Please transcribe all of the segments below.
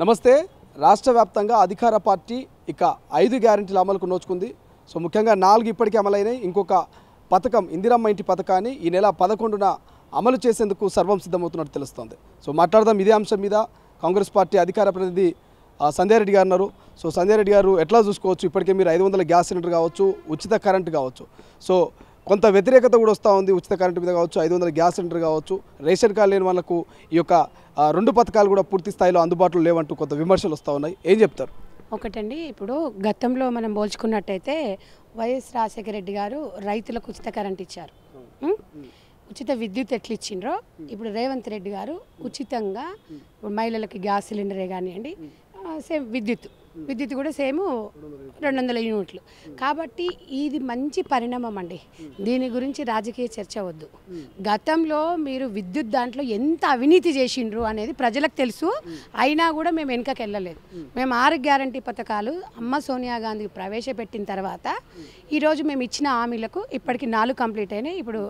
నమస్తే రాష్ట్ర వ్యాప్తంగా అధికార పార్టీ ఇక ఐదు గ్యారంటీలు అమలుకు నోచుకుంది సో ముఖ్యంగా నాలుగు ఇప్పటికే అమలైనాయి ఇంకొక పథకం ఇందిరమ్మ ఇంటి పథకాన్ని ఈ నెల పదకొండున అమలు చేసేందుకు సర్వం సిద్ధమవుతున్నట్టు తెలుస్తోంది సో మాట్లాడదాం ఇదే అంశం మీద కాంగ్రెస్ పార్టీ అధికార ప్రతినిధి సంధ్యారెడ్డి గారు ఉన్నారు సో సంధ్యారెడ్డి గారు ఎట్లా చూసుకోవచ్చు ఇప్పటికే మీరు ఐదు వందల గ్యాస్ సిలిండర్ కావచ్చు ఉచిత కరెంట్ కావచ్చు సో కొంత వ్యతిరేకత కూడా వస్తూ ఉంది ఉచిత కరెంటు మీద కావచ్చు ఐదు వందల గ్యాస్ సిలిండర్ కావచ్చు రేషన్ కార్డు లేని వాళ్ళకు ఈ యొక్క రెండు పథకాలు కూడా పూర్తి స్థాయిలో అందుబాటులో లేవంటూ కొంత విమర్శలు వస్తూ ఉన్నాయి ఏం చెప్తారు ఒకటండి ఇప్పుడు గతంలో మనం పోల్చుకున్నట్టయితే వైఎస్ రాజశేఖర రెడ్డి గారు రైతులకు ఉచిత కరెంట్ ఇచ్చారు ఉచిత విద్యుత్ ఎట్లు ఇచ్చిండ్రో ఇప్పుడు రేవంత్ రెడ్డి గారు ఉచితంగా మహిళలకి గ్యాస్ సిలిండరే కానివ్వండి సేమ్ విద్యుత్ విద్యుత్ కూడా సేమ్ రెండు వందల యూనిట్లు కాబట్టి ఇది మంచి పరిణామం అండి దీని గురించి రాజకీయ చర్చ వద్దు గతంలో మీరు విద్యుత్ దాంట్లో ఎంత అవినీతి చేసిండ్రు అనేది ప్రజలకు తెలుసు అయినా కూడా మేము వెనుకకి వెళ్ళలేదు మేము ఆరు గ్యారంటీ పథకాలు అమ్మ సోనియా గాంధీ ప్రవేశపెట్టిన తర్వాత ఈరోజు మేము ఇచ్చిన హామీలకు ఇప్పటికి నాలుగు కంప్లీట్ అయినాయి ఇప్పుడు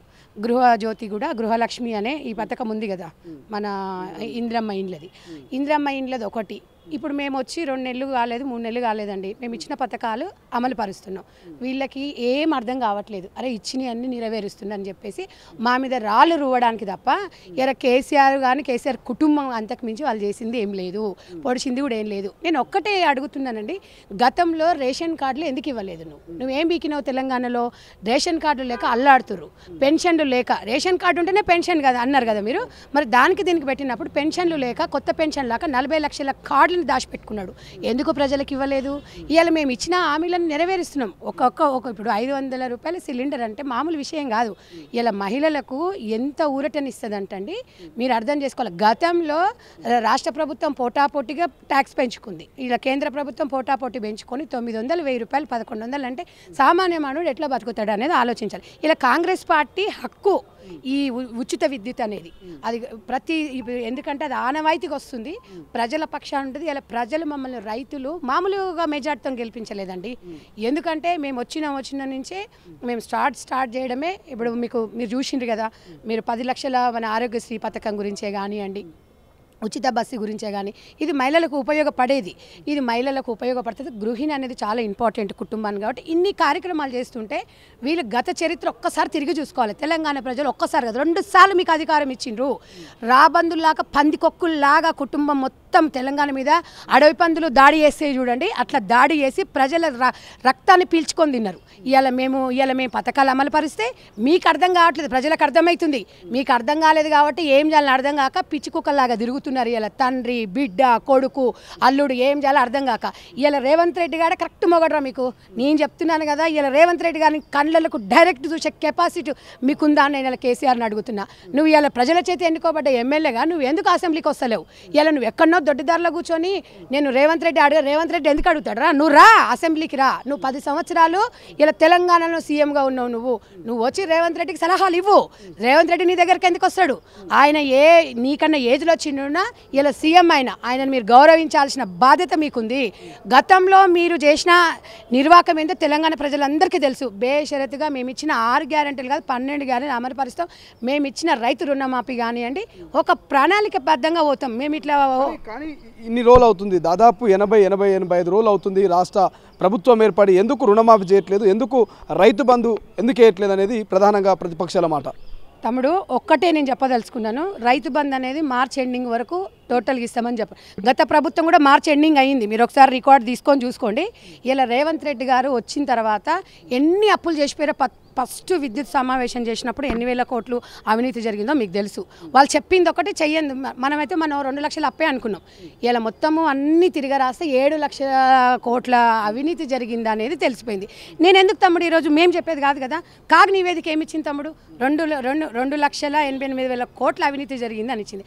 గృహజ్యోతి కూడా గృహలక్ష్మి అనే ఈ పథకం ఉంది కదా మన ఇంద్రమ్మ ఇండ్లది ఇంద్రమ్మ ఇండ్లది ఒకటి ఇప్పుడు మేము వచ్చి రెండు నెలలు కాలేదు మూడు నెలలు కాలేదండి మేము ఇచ్చిన పథకాలు అమలు పరుస్తున్నాం వీళ్ళకి ఏం అర్థం కావట్లేదు అరే అన్ని నెరవేరుస్తుందని చెప్పేసి మా మీద రాళ్ళు రువ్వడానికి తప్ప ఎర కేసీఆర్ కానీ కేసీఆర్ కుటుంబం అంతకు మించి వాళ్ళు చేసింది ఏం లేదు పొడిచింది కూడా ఏం లేదు నేను ఒక్కటే అడుగుతున్నానండి గతంలో రేషన్ కార్డులు ఎందుకు ఇవ్వలేదు నువ్వు నువ్వేం బీకినావు తెలంగాణలో రేషన్ కార్డు లేక అల్లాడుతురు పెన్షన్లు లేక రేషన్ కార్డు ఉంటేనే పెన్షన్ కదా అన్నారు కదా మీరు మరి దానికి దీనికి పెట్టినప్పుడు పెన్షన్లు లేక కొత్త పెన్షన్ లాక నలభై లక్షల కార్డులు హామీలను దాచిపెట్టుకున్నాడు ఎందుకు ప్రజలకు ఇవ్వలేదు ఇవాళ మేము ఇచ్చిన హామీలను నెరవేరుస్తున్నాం ఒక్కొక్క ఒక ఇప్పుడు ఐదు వందల రూపాయల సిలిండర్ అంటే మామూలు విషయం కాదు ఇలా మహిళలకు ఎంత ఊరటనిస్తుందంటండి మీరు అర్థం చేసుకోవాలి గతంలో రాష్ట్ర ప్రభుత్వం పోటాపోటీగా ట్యాక్స్ పెంచుకుంది ఇలా కేంద్ర ప్రభుత్వం పోటాపోటీ పెంచుకొని తొమ్మిది వందలు వెయ్యి రూపాయలు పదకొండు వందలు అంటే సామాన్య మానవుడు ఎట్లా బతుకుతాడు అనేది ఆలోచించాలి ఇలా కాంగ్రెస్ పార్టీ హక్కు ఈ ఉచిత విద్యుత్ అనేది అది ప్రతి ఎందుకంటే అది ఆనవాయితీకి వస్తుంది ప్రజల పక్షాన ఉంటుంది ఇలా ప్రజలు మమ్మల్ని రైతులు మామూలుగా మెజార్టీతో గెలిపించలేదండి ఎందుకంటే మేము వచ్చిన వచ్చిన నుంచే మేము స్టార్ట్ స్టార్ట్ చేయడమే ఇప్పుడు మీకు మీరు చూసిండ్రు కదా మీరు పది లక్షల మన ఆరోగ్యశ్రీ పథకం గురించే కానివ్వండి ఉచిత బస్సు గురించే కానీ ఇది మహిళలకు ఉపయోగపడేది ఇది మహిళలకు ఉపయోగపడుతుంది గృహిణి అనేది చాలా ఇంపార్టెంట్ కుటుంబాన్ని కాబట్టి ఇన్ని కార్యక్రమాలు చేస్తుంటే వీళ్ళు గత చరిత్ర ఒక్కసారి తిరిగి చూసుకోవాలి తెలంగాణ ప్రజలు ఒక్కసారి కదా రెండు సార్లు మీకు అధికారం ఇచ్చిండ్రు రాబందుల్లాగా పందికొక్కుల్లాగా కుటుంబం మొత్తం మొత్తం తెలంగాణ మీద అడవి పందులు దాడి చేస్తే చూడండి అట్లా దాడి చేసి ప్రజల రక్తాన్ని పీల్చుకొని తిన్నారు ఇవాళ మేము ఇవాళ మేము పథకాలు అమలు పరిస్తే మీకు అర్థం కావట్లేదు ప్రజలకు అర్థమవుతుంది మీకు అర్థం కాలేదు కాబట్టి ఏం చేయాలని అర్థం కాక పిచ్చి తిరుగుతున్నారు ఇవాళ తండ్రి బిడ్డ కొడుకు అల్లుడు ఏం చేయాలో అర్థం కాక ఇవాళ రేవంత్ రెడ్డి గారు కరెక్ట్ మొగడరా మీకు నేను చెప్తున్నాను కదా ఇలా రేవంత్ రెడ్డి గారిని కళ్ళలకు డైరెక్ట్ చూసే కెపాసిటీ మీకుందా అని ఇలా కేసీఆర్ని అడుగుతున్నా నువ్వు ఇలా ప్రజల చేతి ఎన్నుకోబడ్డ ఎమ్మెల్యేగా నువ్వు ఎందుకు అసెంబ్లీకి వస్తలేవు ఇలా నువ్వు ఎక్కడో దొడ్డి దొడ్డిదారిలో కూర్చొని నేను రేవంత్ రెడ్డి అడిగా రేవంత్ రెడ్డి ఎందుకు అడుగుతాడు రా నువ్వు రా అసెంబ్లీకి రా నువ్వు పది సంవత్సరాలు ఇలా తెలంగాణలో సీఎంగా ఉన్నావు నువ్వు నువ్వు వచ్చి రేవంత్ రెడ్డికి సలహాలు ఇవ్వు రేవంత్ రెడ్డి నీ దగ్గరికి ఎందుకు వస్తాడు ఆయన ఏ నీకన్నా ఏజ్లో చిన్నున్నా ఇలా సీఎం ఆయన ఆయనను మీరు గౌరవించాల్సిన బాధ్యత మీకుంది గతంలో మీరు చేసిన నిర్వాహకం ఏంటో తెలంగాణ ప్రజలందరికీ తెలుసు బేషరతుగా మేము ఇచ్చిన ఆరు గ్యారెంటీలు కాదు పన్నెండు గ్యారెంటీ అమలుపరుస్తాం మేము ఇచ్చిన రైతు రుణమాఫీ కానివ్వండి ఒక ప్రణాళిక బద్దంగా పోతాం మేము ఇట్లా కానీ ఇన్ని రోజులు అవుతుంది దాదాపు ఎనభై ఎనభై ఎనభై ఐదు రోజులు అవుతుంది రాష్ట్ర ప్రభుత్వం ఏర్పడి ఎందుకు రుణమాఫీ చేయట్లేదు ఎందుకు రైతు బంధు ఎందుకు వేయట్లేదు అనేది ప్రధానంగా ప్రతిపక్షాల మాట తమ్ముడు ఒక్కటే నేను చెప్పదలుచుకున్నాను రైతు బంద్ అనేది మార్చ్ ఎండింగ్ వరకు టోటల్గా ఇస్తామని చెప్ప గత ప్రభుత్వం కూడా మార్చ్ ఎండింగ్ అయ్యింది మీరు ఒకసారి రికార్డు తీసుకొని చూసుకోండి ఇలా రేవంత్ రెడ్డి గారు వచ్చిన తర్వాత ఎన్ని అప్పులు చేసిపోయారో ఫస్ట్ విద్యుత్ సమావేశం చేసినప్పుడు ఎన్ని వేల కోట్లు అవినీతి జరిగిందో మీకు తెలుసు వాళ్ళు చెప్పింది ఒకటి చెయ్యండి మనమైతే మనం రెండు లక్షలు అప్పే అనుకున్నాం ఇలా మొత్తము అన్నీ తిరిగి రాస్తే ఏడు లక్షల కోట్ల అవినీతి జరిగింది అనేది తెలిసిపోయింది నేను ఎందుకు తమ్ముడు ఈరోజు మేము చెప్పేది కాదు కదా కాగ్ నివేదిక ఏమిచ్చింది తమ్ముడు రెండు రెండు రెండు లక్షల ఎనభై ఎనిమిది వేల కోట్ల అవినీతి జరిగింది అని ఇచ్చింది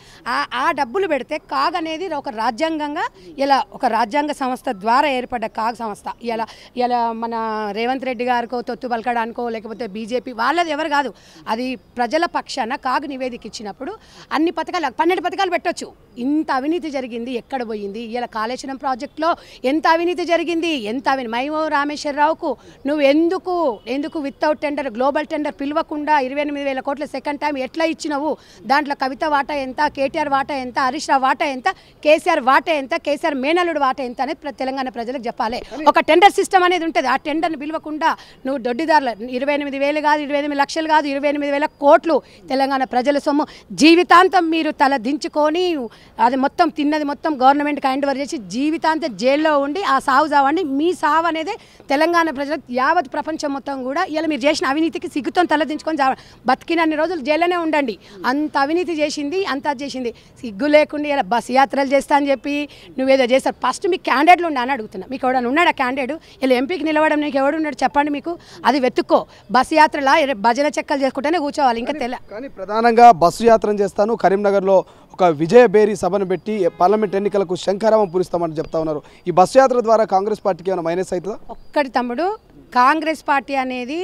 ఆ డబ్బులు పెడితే కాగ్ అనేది ఒక రాజ్యాంగంగా ఇలా ఒక రాజ్యాంగ సంస్థ ద్వారా ఏర్పడ్డ కాగ్ సంస్థ ఇలా ఇలా మన రేవంత్ రెడ్డి గారికో తొత్తు పలకడానికో లేకపోతే లేకపోతే బీజేపీ వాళ్ళది ఎవరు కాదు అది ప్రజల పక్షాన కాగు నివేదిక ఇచ్చినప్పుడు అన్ని పథకాలు పన్నెండు పథకాలు పెట్టొచ్చు ఇంత అవినీతి జరిగింది ఎక్కడ పోయింది ఇవాళ కాళేశ్వరం ప్రాజెక్టులో ఎంత అవినీతి జరిగింది ఎంత అవినీతి మైమో రామేశ్వరరావుకు నువ్వు ఎందుకు ఎందుకు వితౌట్ టెండర్ గ్లోబల్ టెండర్ పిలవకుండా ఇరవై ఎనిమిది వేల కోట్ల సెకండ్ టైం ఎట్లా ఇచ్చినావు దాంట్లో కవిత వాటా ఎంత కేటీఆర్ వాటా ఎంత హరీష్ రావు వాటా ఎంత కేసీఆర్ వాటా ఎంత కేసీఆర్ మేనలుడు వాటా ఎంత అనేది తెలంగాణ ప్రజలకు చెప్పాలి ఒక టెండర్ సిస్టమ్ అనేది ఉంటుంది ఆ టెండర్ పిలవకుండా నువ్వు దొడ్డిదారుల ఇరవై ఎనిమిది ఎనిమిది వేలు కాదు ఇరవై ఎనిమిది లక్షలు కాదు ఇరవై ఎనిమిది వేల కోట్లు తెలంగాణ ప్రజల సొమ్ము జీవితాంతం మీరు తల దించుకొని అది మొత్తం తిన్నది మొత్తం గవర్నమెంట్కి హ్యాండ్ ఓవర్ చేసి జీవితాంతం జైల్లో ఉండి ఆ సావు సావండి మీ సావు అనేది తెలంగాణ ప్రజల యావత్ ప్రపంచం మొత్తం కూడా ఇలా మీరు చేసిన అవినీతికి సిగ్గుతో తలదించుకొని చావ బతికినన్ని రోజులు జైల్లోనే ఉండండి అంత అవినీతి చేసింది అంత చేసింది సిగ్గు లేకుండా ఇలా బస్ యాత్రలు చేస్తా అని చెప్పి నువ్వేదో చేస్తారు ఫస్ట్ మీ క్యాండిడేట్లు ఉండే అని అడుగుతున్నా మీకు ఎవడన్నా ఉన్నాడు ఆ క్యాండిడేట్ ఇలా ఎంపీకి నిలవడం నీకు ఎవడున్నాడు చెప్పండి మీకు అది వెతుక్కో బస్సు యాత్రలా భజన చెక్కలు చేసుకుంటేనే కూర్చోవాలి ఇంకా తెల కానీ ప్రధానంగా బస్సు యాత్ర చేస్తాను కరీంనగర్లో ఒక విజయ బేరీ సభను పెట్టి పార్లమెంట్ ఎన్నికలకు శంఖారావం పూరిస్తామని చెప్తా ఉన్నారు ఈ బస్సు యాత్ర ద్వారా కాంగ్రెస్ పార్టీకి ఏమైనా మైనస్ అవుతుందా ఒక్కటి తమ్ముడు కాంగ్రెస్ పార్టీ అనేది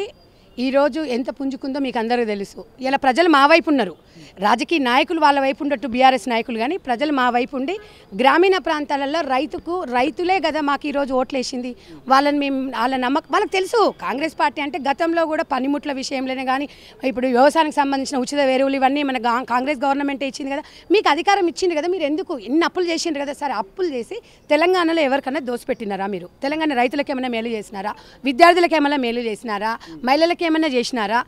ఈరోజు ఎంత పుంజుకుందో మీకు అందరూ తెలుసు ఇలా ప్రజలు మా వైపు ఉన్నారు రాజకీయ నాయకులు వాళ్ళ వైపు ఉండట్టు బీఆర్ఎస్ నాయకులు కానీ ప్రజలు మా వైపు ఉండి గ్రామీణ ప్రాంతాలలో రైతుకు రైతులే కదా మాకు ఈరోజు ఓట్లేసింది వాళ్ళని మేము వాళ్ళ నమ్మకం వాళ్ళకి తెలుసు కాంగ్రెస్ పార్టీ అంటే గతంలో కూడా పనిముట్ల విషయంలోనే కానీ ఇప్పుడు వ్యవసాయానికి సంబంధించిన ఉచిత వేరువులు ఇవన్నీ మన కాంగ్రెస్ గవర్నమెంట్ ఇచ్చింది కదా మీకు అధికారం ఇచ్చింది కదా మీరు ఎందుకు ఎన్ని అప్పులు చేసిండ్రు కదా సరే అప్పులు చేసి తెలంగాణలో ఎవరికైనా దోసిపెట్టినారా మీరు తెలంగాణ రైతులకు ఏమైనా మేలు చేసినారా విద్యార్థులకు ఏమైనా మేలు చేసినారా మహిళలకి ఏమైనా చేసినారా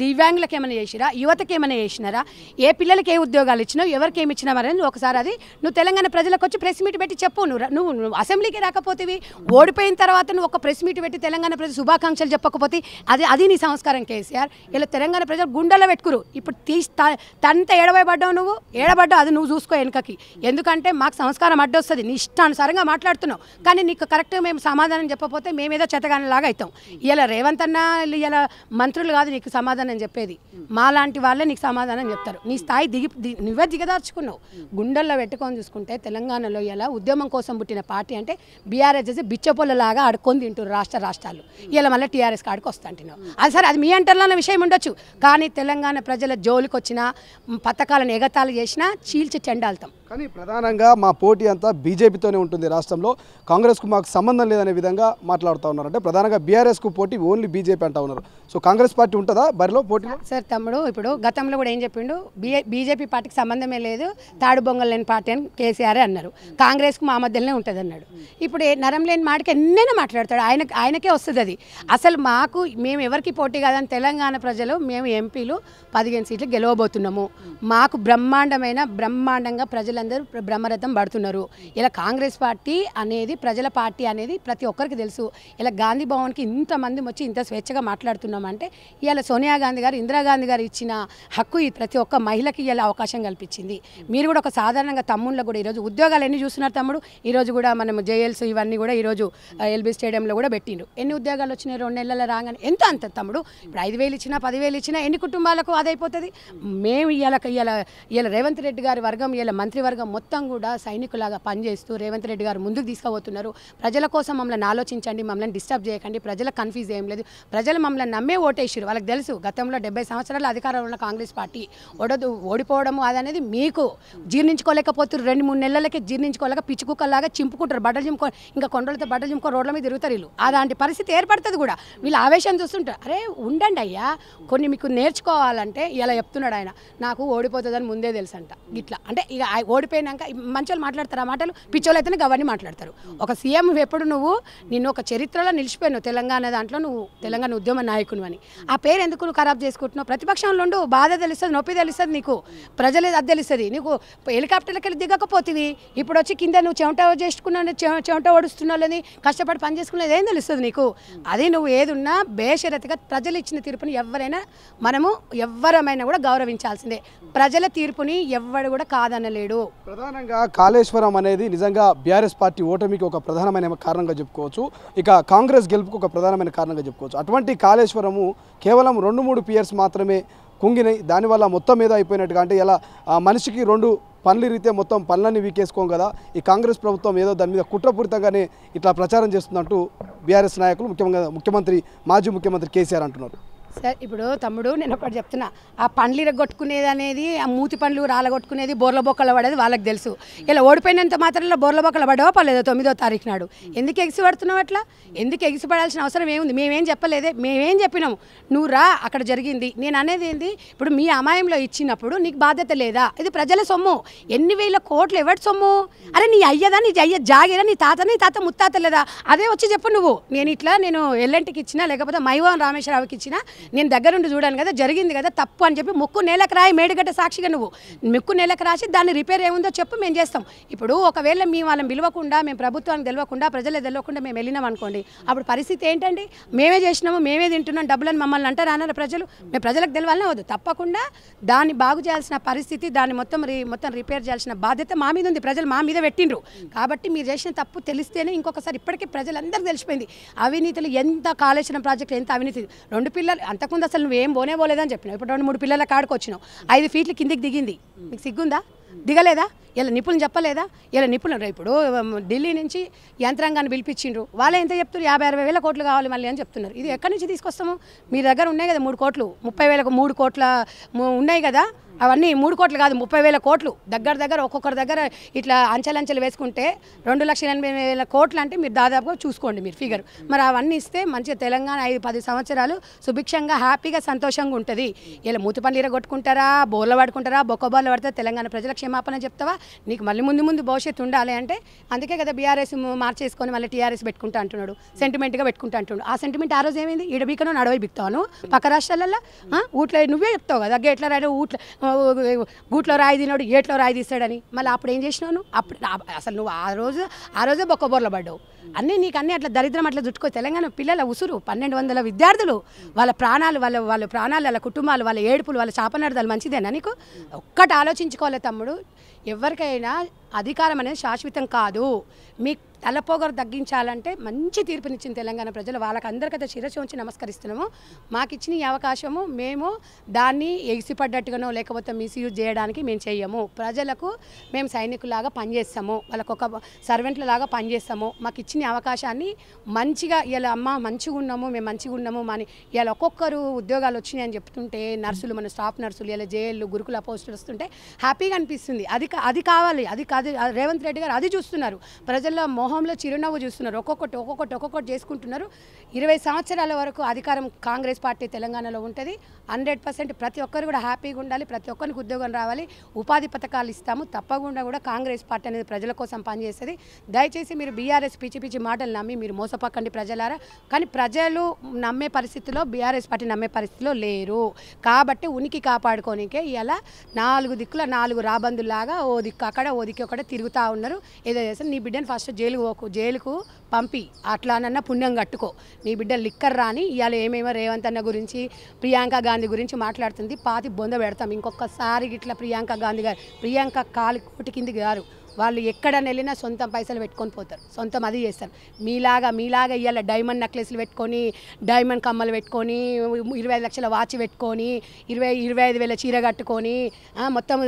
దివ్యాంగులకు ఏమైనా చేసిరా యువతకి ఏమైనా చేసినారా ఏ పిల్లలకి ఏ ఉద్యోగాలు ఇచ్చినావు ఎవరికి ఏమి ఇచ్చినామని ఒకసారి అది నువ్వు తెలంగాణ ప్రజలకు వచ్చి ప్రెస్ మీట్ పెట్టి చెప్పు నువ్వు నువ్వు నువ్వు అసెంబ్లీకి రాకపోతేవి ఓడిపోయిన తర్వాత నువ్వు ఒక ప్రెస్ మీట్ పెట్టి తెలంగాణ ప్రజలు శుభాకాంక్షలు చెప్పకపోతే అది అది నీ సంస్కారం కేసీఆర్ ఇలా తెలంగాణ ప్రజలు గుండెలో పెట్టుకురు ఇప్పుడు తీసి తంత ఏడవైపడ్డావు నువ్వు ఏడబడ్డావు అది నువ్వు చూసుకో వెనుకకి ఎందుకంటే మాకు సంస్కారం అడ్డొస్తుంది నీ ఇష్టానుసారంగా మాట్లాడుతున్నావు కానీ నీకు కరెక్ట్గా మేము సమాధానం చెప్పకపోతే మేమేదో చెతగానిలాగా అవుతాం ఇలా రేవంత్ అన్న ఇలా మంత్రులు కాదు నీకు సమాధానం చెప్పేది మాలాంటి వాళ్ళే నీకు సమాధానం చెప్తారు నీ స్థాయి దిగి నువ్వే దిగదార్చుకున్నావు గుండెల్లో పెట్టుకొని చూసుకుంటే తెలంగాణలో ఎలా ఉద్యమం కోసం పుట్టిన పార్టీ అంటే బీఆర్ఎస్ చేసి బిచ్చపొల్లలాగా ఆడుకొని తింటారు రాష్ట్ర రాష్ట్రాలు ఇలా మళ్ళీ టీఆర్ఎస్ కాడికి వస్తా అంటున్నావు అది సరే అది మీ అంటర్లోనే విషయం ఉండొచ్చు కానీ తెలంగాణ ప్రజల జోలికి వచ్చిన పథకాలను ఎగతాళి చేసినా చీల్చి చెండాల్తాం కానీ ప్రధానంగా మా పోటీ అంతా బీజేపీతోనే ఉంటుంది రాష్ట్రంలో కాంగ్రెస్కు మాకు సంబంధం లేదనే విధంగా మాట్లాడుతూ ఉన్నారు అంటే ప్రధానంగా బీఆర్ఎస్కు పోటీ ఓన్లీ బీజేపీ అంటూ ఉన్నారు సో సో కాంగ్రెస్ పార్టీ ఉంటుందా బరిలో పోటీ సార్ తమ్ముడు ఇప్పుడు గతంలో కూడా ఏం చెప్పిండు బీజేపీ పార్టీకి సంబంధమే లేదు తాడు బొంగలు లేని పార్టీ అని కేసీఆర్ అన్నారు కాంగ్రెస్కు మా మధ్యలోనే ఉంటుంది అన్నాడు ఇప్పుడు నరం లేని మాటకి ఎన్నైనా మాట్లాడతాడు ఆయన ఆయనకే వస్తుంది అది అసలు మాకు మేము ఎవరికి పోటీ కాదని తెలంగాణ ప్రజలు మేము ఎంపీలు పదిహేను సీట్లు గెలవబోతున్నాము మాకు బ్రహ్మాండమైన బ్రహ్మాండంగా ప్రజలందరూ బ్రహ్మరథం పడుతున్నారు ఇలా కాంగ్రెస్ పార్టీ అనేది ప్రజల పార్టీ అనేది ప్రతి ఒక్కరికి తెలుసు ఇలా గాంధీ భవన్కి ఇంతమంది వచ్చి ఇంత స్వేచ్ఛగా మాట్లాడుతున్నారు అంటే ఇవాళ సోనియా గాంధీ గారు ఇందిరాగాంధీ గారు ఇచ్చిన హక్కు ప్రతి ఒక్క మహిళకి ఇవాళ అవకాశం కల్పించింది మీరు కూడా ఒక సాధారణంగా తమ్ముళ్ళ కూడా ఈరోజు ఉద్యోగాలు ఎన్ని చూస్తున్నారు తమ్ముడు ఈరోజు కూడా మనం జేఎల్స్ ఇవన్నీ కూడా ఈరోజు ఎల్బీ స్టేడియంలో కూడా పెట్టిండు ఎన్ని ఉద్యోగాలు వచ్చినాయి రెండు నెలల రాగానే ఎంత అంత తమ్ముడు ఇప్పుడు ఐదు వేలు ఇచ్చినా పదివేలు ఇచ్చినా ఎన్ని కుటుంబాలకు అదైపోతుంది మేము ఇవాళ ఇవాళ ఇవాళ రేవంత్ రెడ్డి గారి వర్గం ఇవాళ మంత్రివర్గం మొత్తం కూడా సైనికులాగా పనిచేస్తూ రేవంత్ రెడ్డి గారు ముందుకు తీసుకుపోతున్నారు ప్రజల కోసం మమ్మల్ని ఆలోచించండి మమ్మల్ని డిస్టర్బ్ చేయకండి ప్రజలకు కన్ఫ్యూజ్ ఏం లేదు ప్రజలు మమ్మల్ని నమ్మి నమ్మే ఓటేసారు వాళ్ళకి తెలుసు గతంలో డెబ్బై సంవత్సరాలు అధికారంలో ఉన్న కాంగ్రెస్ పార్టీ ఓడదు ఓడిపోవడము అదనేది మీకు జీర్ణించుకోలేకపోతున్నారు రెండు మూడు నెలలకి జీర్ణించుకోలేక కుక్కలాగా చింపుకుంటారు బట్టలు చింపుకో ఇంకా కొండలతో బట్టలు చింపుకో రోడ్ల మీద తిరుగుతారు వీళ్ళు అలాంటి పరిస్థితి ఏర్పడుతుంది కూడా వీళ్ళు ఆవేశం చూస్తుంటారు అరే ఉండండి అయ్యా కొన్ని మీకు నేర్చుకోవాలంటే ఇలా చెప్తున్నాడు ఆయన నాకు ఓడిపోతుందని ముందే తెలుసు అంట ఇట్లా అంటే ఇక ఓడిపోయినాక మంచోళ్ళు మాట్లాడతారు ఆ మాటలు పిచ్చోళ్ళు అయితేనే గవర్ని మాట్లాడతారు ఒక సీఎం ఎప్పుడు నువ్వు నిన్ను ఒక చరిత్రలో నిలిచిపోయాను తెలంగాణ దాంట్లో నువ్వు తెలంగాణ ఉద్యమ నాయకుడు చేసుకున్నావని ఆ పేరు ఎందుకు నువ్వు ఖరాబ్ చేసుకుంటున్నావు ప్రతిపక్షంలో ఉండు బాధ తెలుస్తుంది నొప్పి తెలుస్తుంది నీకు ప్రజలే అది తెలుస్తుంది నీకు హెలికాప్టర్లకి వెళ్ళి దిగకపోతుంది ఇప్పుడు వచ్చి కింద నువ్వు చెమట చేసుకున్నావు చెమట ఓడుస్తున్నాలని కష్టపడి పని చేసుకున్నది ఏం తెలుస్తుంది నీకు అది నువ్వు ఏది ఉన్నా బేషరతిగా ప్రజలు ఇచ్చిన తీర్పుని ఎవరైనా మనము ఎవరమైనా కూడా గౌరవించాల్సిందే ప్రజల తీర్పుని ఎవ్వడు కూడా కాదనలేడు ప్రధానంగా కాళేశ్వరం అనేది నిజంగా బీఆర్ఎస్ పార్టీ ఓటమికి ఒక ప్రధానమైన కారణంగా చెప్పుకోవచ్చు ఇక కాంగ్రెస్ గెలుపుకు ఒక ప్రధానమైన కారణంగా చెప్పుకోవచ్చు అటువంటి కాళేశ్వరం మాత్రము కేవలం రెండు మూడు పియర్స్ మాత్రమే కుంగినాయి దానివల్ల మొత్తం మీద అయిపోయినట్టుగా అంటే ఇలా మనిషికి రెండు పనులు రీతే మొత్తం పనులన్నీ వీకేసుకోం కదా ఈ కాంగ్రెస్ ప్రభుత్వం ఏదో దాని మీద కుట్రపూరితంగానే ఇట్లా ప్రచారం చేస్తుందంటూ బీఆర్ఎస్ నాయకులు ముఖ్యంగా ముఖ్యమంత్రి మాజీ ముఖ్యమంత్రి కేసీఆర్ అంటున్నారు సార్ ఇప్పుడు తమ్ముడు నేను ఒకటి చెప్తున్నా ఆ పండ్లు ఇరగొట్టుకునేది అనేది ఆ మూతి పండ్లు రాలగొట్టుకునేది బోర్ల బొక్కలు పడేది వాళ్ళకి తెలుసు ఇలా ఓడిపోయినంత మాత్రంలో బోర్ల బొక్కలు పడవో పర్లేదో తొమ్మిదో తారీఖు నాడు ఎందుకు ఎగిసి పడుతున్నావు అట్లా ఎందుకు ఎగిసి పడాల్సిన అవసరం ఏముంది మేమేం చెప్పలేదే మేమేం చెప్పినాము నువ్వు రా అక్కడ జరిగింది నేను అనేది ఏంది ఇప్పుడు మీ అమాయంలో ఇచ్చినప్పుడు నీకు బాధ్యత లేదా ఇది ప్రజల సొమ్ము ఎన్ని వేల కోట్లు ఎవరి సొమ్ము అరే నీ అయ్యదా నీ అయ్య జాగిరా నీ తాత నీ తాత ముత్తాత లేదా అదే వచ్చి చెప్పు నువ్వు నేను ఇట్లా నేను ఎల్లంటికి ఇచ్చినా లేకపోతే మైవాన్ రామేశ్వరరావుకి ఇచ్చినా నేను దగ్గరుండి చూడాను కదా జరిగింది కదా తప్పు అని చెప్పి ముక్కు నేలకు రాయి మేడిగడ్డ సాక్షిగా నువ్వు ముక్కు నేలకు రాసి దాన్ని రిపేర్ ఏముందో చెప్పు మేము చేస్తాం ఇప్పుడు ఒకవేళ మీ వాళ్ళని పిలవకుండా మేము ప్రభుత్వానికి తెలియకుండా ప్రజలే తెలియకుండా మేము వెళ్ళినాం అనుకోండి అప్పుడు పరిస్థితి ఏంటండి మేమే చేసినాము మేమే తింటున్నాం డబ్బులను మమ్మల్ని అంటారు అన్నారు ప్రజలు మేము ప్రజలకు తెలియాలనే వద్దు తప్పకుండా దాన్ని బాగు చేయాల్సిన పరిస్థితి దాన్ని మొత్తం మొత్తం రిపేర్ చేయాల్సిన బాధ్యత మా మీద ఉంది ప్రజలు మా మీద పెట్టిండ్రు కాబట్టి మీరు చేసిన తప్పు తెలిస్తేనే ఇంకొకసారి ఇప్పటికీ ప్రజలందరికీ తెలిసిపోయింది అవినీతిలో ఎంత కాళేశ్వరం ప్రాజెక్టు ఎంత అవినీతి రెండు పిల్లలు అంతకుముందు అసలు నువ్వు ఏం పోనే పోలేదని చెప్పినావు ఇప్పుడు రెండు మూడు పిల్లల కాడికి ఐదు ఫీట్లు కిందికి దిగింది మీకు సిగ్గుందా దిగలేదా ఇలా నిపుణులు చెప్పలేదా ఇలా నిపుణులు ఇప్పుడు ఢిల్లీ నుంచి యంత్రాంగాన్ని పిలిపించిండ్రు వాళ్ళే ఎంత చెప్తున్నారు యాభై అరవై వేల కోట్లు కావాలి మళ్ళీ అని చెప్తున్నారు ఇది ఎక్కడి నుంచి తీసుకొస్తాము మీ దగ్గర ఉన్నాయి కదా మూడు కోట్లు ముప్పై వేలకు మూడు కోట్ల ఉన్నాయి కదా అవన్నీ మూడు కోట్లు కాదు ముప్పై వేల కోట్లు దగ్గర దగ్గర ఒక్కొక్కరి దగ్గర ఇట్లా అంచెలంచెలు వేసుకుంటే రెండు లక్షల ఎనభై వేల కోట్లు అంటే మీరు దాదాపుగా చూసుకోండి మీరు ఫిగర్ మరి అవన్నీ ఇస్తే మంచిగా తెలంగాణ ఐదు పది సంవత్సరాలు సుభిక్షంగా హ్యాపీగా సంతోషంగా ఉంటుంది ఇలా మూతి కొట్టుకుంటారా బోర్లు పడుకుంటారా బొక్క బోర్లు పడితే తెలంగాణ ప్రజలకు క్షమాపణ చెప్తావా నీకు మళ్ళీ ముందు ముందు భవిష్యత్తు ఉండాలి అంటే అందుకే కదా బీఆర్ఎస్ మార్చేసుకొని మళ్ళీ టీఆర్ఎస్ పెట్టుకుంటా అంటున్నాడు సెంటిమెంట్గా పెట్టుకుంటా అంటున్నాడు ఆ సెంటిమెంట్ ఆ రోజు ఏమైంది ఈడ బీకను నడవై బిక్తాను పక్క రాష్ట్రాలలో ఊట్లో నువ్వే చెప్తావు కదా గేట్లో రాయడం ఊట్లో గూట్లో రాయి తినాడు గేట్లో రాయి తీస్తాడని మళ్ళీ అప్పుడు ఏం చేసినావు అప్పుడు అసలు నువ్వు ఆ రోజు ఆ రోజే బొక్క బొర్ల పడ్డావు అన్నీ నీకు అన్నీ అట్లా దరిద్రం అట్లా చుట్టుకో తెలంగాణ పిల్లల ఉసురు పన్నెండు వందల విద్యార్థులు వాళ్ళ ప్రాణాలు వాళ్ళ వాళ్ళ ప్రాణాలు వాళ్ళ కుటుంబాలు వాళ్ళ ఏడుపులు వాళ్ళ శాపనార్థాలు మంచిదేనా నీకు ఒక్కటి ఆలోచించుకోవాలి తమ్ముడు ఎవరికైనా అధికారం అనేది శాశ్వతం కాదు మీ అలపోగరు తగ్గించాలంటే మంచి తీర్పునిచ్చింది తెలంగాణ ప్రజలు వాళ్ళకందరికీ శిరస్సు ఉంచి నమస్కరిస్తున్నాము మాకు ఇచ్చిన ఈ అవకాశము మేము దాన్ని ఎగిసిపడ్డట్టుగానో లేకపోతే మిస్యూజ్ చేయడానికి మేము చేయము ప్రజలకు మేము సైనికులాగా పనిచేస్తాము వాళ్ళకు ఒక సర్వెంట్లలాగా పనిచేస్తాము మాకు ఇచ్చిన అవకాశాన్ని మంచిగా ఇలా అమ్మ మంచిగా ఉన్నాము మేము మంచిగా ఉన్నాము అని ఇలా ఒక్కొక్కరు ఉద్యోగాలు వచ్చినాయని చెప్తుంటే నర్సులు మన స్టాఫ్ నర్సులు ఇలా జేఎల్లు గురుకుల పోస్టులు వస్తుంటే హ్యాపీగా అనిపిస్తుంది అది అది కావాలి అది కాదు రేవంత్ రెడ్డి గారు అది చూస్తున్నారు ప్రజల్లో మొహంలో చిరునవ్వు చూస్తున్నారు ఒక్కొక్కటి ఒక్కొక్కటి ఒక్కొక్కటి చేసుకుంటున్నారు ఇరవై సంవత్సరాల వరకు అధికారం కాంగ్రెస్ పార్టీ తెలంగాణలో ఉంటుంది హండ్రెడ్ పర్సెంట్ ప్రతి ఒక్కరు కూడా హ్యాపీగా ఉండాలి ప్రతి ఒక్కరికి ఉద్యోగం రావాలి ఉపాధి పథకాలు ఇస్తాము తప్పకుండా కూడా కాంగ్రెస్ పార్టీ అనేది ప్రజల కోసం పనిచేస్తుంది దయచేసి మీరు బీఆర్ఎస్ పిచ్చి పిచ్చి మాటలు నమ్మి మీరు మోసపక్కండి ప్రజలారా కానీ ప్రజలు నమ్మే పరిస్థితిలో బీఆర్ఎస్ పార్టీ నమ్మే పరిస్థితిలో లేరు కాబట్టి ఉనికి కాపాడుకోనికే ఇలా నాలుగు దిక్కుల నాలుగు రాబందులాగా ఓ దిక్కు అక్కడ ఓ దిక్కు అక్కడ తిరుగుతూ ఉన్నారు ఏదో చేస్తారు నీ బిడ్డను ఫస్ట్ జైలు ఓకు జైలుకు పంపి అట్లానన్నా పుణ్యం కట్టుకో నీ బిడ్డ లిక్కర్ రాని ఇవాళ ఏమేమో రేవంత్ అన్న గురించి ప్రియాంక గాంధీ గురించి మాట్లాడుతుంది పాతి బొంద పెడతాం ఇంకొకసారి ఇట్లా ప్రియాంక గాంధీ గారు ప్రియాంక కాలి కోటి కింది గారు వాళ్ళు ఎక్కడన్నా వెళ్ళినా సొంతం పైసలు పెట్టుకొని పోతారు సొంతం అది చేస్తారు మీలాగా మీలాగా ఇవాళ డైమండ్ నెక్లెస్లు పెట్టుకొని డైమండ్ కమ్మలు పెట్టుకొని ఇరవై లక్షల వాచ్ పెట్టుకొని ఇరవై ఇరవై ఐదు వేల చీర కట్టుకొని మొత్తం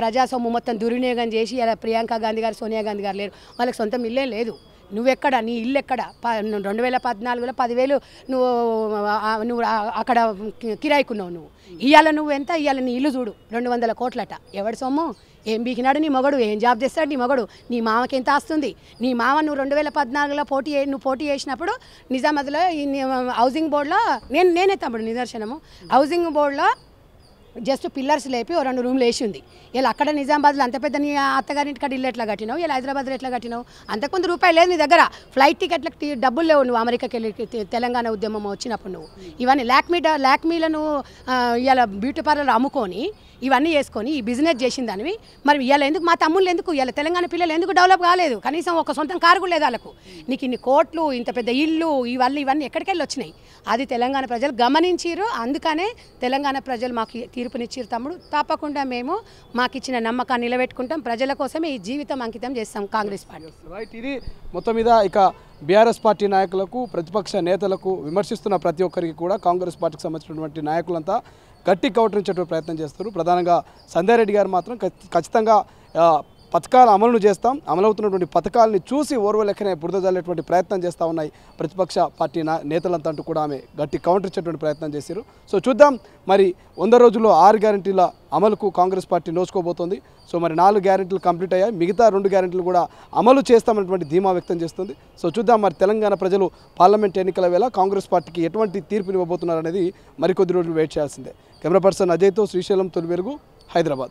ప్రజాసొమ్ము మొత్తం దుర్వినియోగం చేసి ఇలా ప్రియాంక గాంధీ గారు సోనియా గాంధీ గారు లేరు వాళ్ళకి సొంతం ఇల్లే లేదు నువ్వెక్కడ నీ ఇల్లు ఎక్కడ ప రెండు వేల పద్నాలుగులో పదివేలు నువ్వు నువ్వు అక్కడ కిరాయికున్నావు నువ్వు ఇవాళ నువ్వు ఎంత ఇవాళ నీ ఇల్లు చూడు రెండు వందల కోట్లట ఎవడు సొమ్ము ఏం బీకినాడు నీ మొగడు ఏం జాబ్ చేస్తాడు నీ మొగడు నీ మామకి ఎంత ఆస్తుంది నీ మామ నువ్వు రెండు వేల పద్నాలుగులో పోటీ నువ్వు పోటీ చేసినప్పుడు నిజామాబాద్లో హౌసింగ్ బోర్డులో నేను నేనే తమ్ముడు నిదర్శనము హౌసింగ్ బోర్డులో జస్ట్ పిల్లర్స్ లేపి ఓ రెండు రూమ్లు ఉంది ఇలా అక్కడ నిజామాబాద్లో అంత పెద్ద నీ అత్తగారింటి కడ ఇల్లు ఎట్లా కట్టినావు ఇలా హైదరాబాద్లో ఎట్లా కట్టినావు అంతకొంత రూపాయలు లేదు నీ దగ్గర ఫ్లైట్ టికెట్లకి డబ్బులు లేవు నువ్వు అమెరికాకి వెళ్ళి తెలంగాణ ఉద్యమం వచ్చినప్పుడు నువ్వు ఇవన్నీ ల్యాక్మీ లాక్మీలను ఇలా బ్యూటీ పార్లర్ అమ్ముకొని ఇవన్నీ చేసుకొని ఈ బిజినెస్ చేసిన దానివి మరి ఇవాళ ఎందుకు మా తమ్ముళ్ళు ఎందుకు ఇవాళ తెలంగాణ పిల్లలు ఎందుకు డెవలప్ కాలేదు కనీసం ఒక సొంతం కారు కూడా లేదు వాళ్ళకు నీకు ఇన్ని కోట్లు ఇంత పెద్ద ఇల్లు ఇవన్నీ ఇవన్నీ ఎక్కడికెళ్ళి వచ్చినాయి అది తెలంగాణ ప్రజలు గమనించారు అందుకనే తెలంగాణ ప్రజలు మాకు తీర్పునిచ్చారు తమ్ముడు తప్పకుండా మేము మాకు ఇచ్చిన నమ్మకాన్ని నిలబెట్టుకుంటాం ప్రజల కోసమే ఈ జీవితం అంకితం చేస్తాం కాంగ్రెస్ పార్టీ మొత్తం మీద ఇక బీఆర్ఎస్ పార్టీ నాయకులకు ప్రతిపక్ష నేతలకు విమర్శిస్తున్న ప్రతి ఒక్కరికి కూడా కాంగ్రెస్ పార్టీకి సంబంధించినటువంటి నాయకులంతా గట్టి కౌటరించేటువంటి ప్రయత్నం చేస్తారు ప్రధానంగా సంధ్యారెడ్డి గారు మాత్రం ఖచ్చితంగా పథకాల అమలు చేస్తాం అమలవుతున్నటువంటి పథకాలని చూసి ఓర్వలెక్కనే బురద జల్లేటువంటి ప్రయత్నం చేస్తూ ఉన్నాయి ప్రతిపక్ష పార్టీ నేతలంతా అంటూ కూడా ఆమె గట్టి కౌంటర్ ఇచ్చేటువంటి ప్రయత్నం చేశారు సో చూద్దాం మరి వంద రోజుల్లో ఆరు గ్యారంటీల అమలుకు కాంగ్రెస్ పార్టీ నోచుకోబోతోంది సో మరి నాలుగు గ్యారెంటీలు కంప్లీట్ అయ్యాయి మిగతా రెండు గ్యారెంటీలు కూడా అమలు చేస్తామన్నటువంటి ధీమా వ్యక్తం చేస్తుంది సో చూద్దాం మరి తెలంగాణ ప్రజలు పార్లమెంట్ ఎన్నికల వేళ కాంగ్రెస్ పార్టీకి ఎటువంటి తీర్పునివ్వబోతున్నారు అనేది మరికొద్ది రోజులు వెయిట్ చేయాల్సిందే కెమెరా పర్సన్ అజయ్తో శ్రీశైలం తొలివెలుగు హైదరాబాద్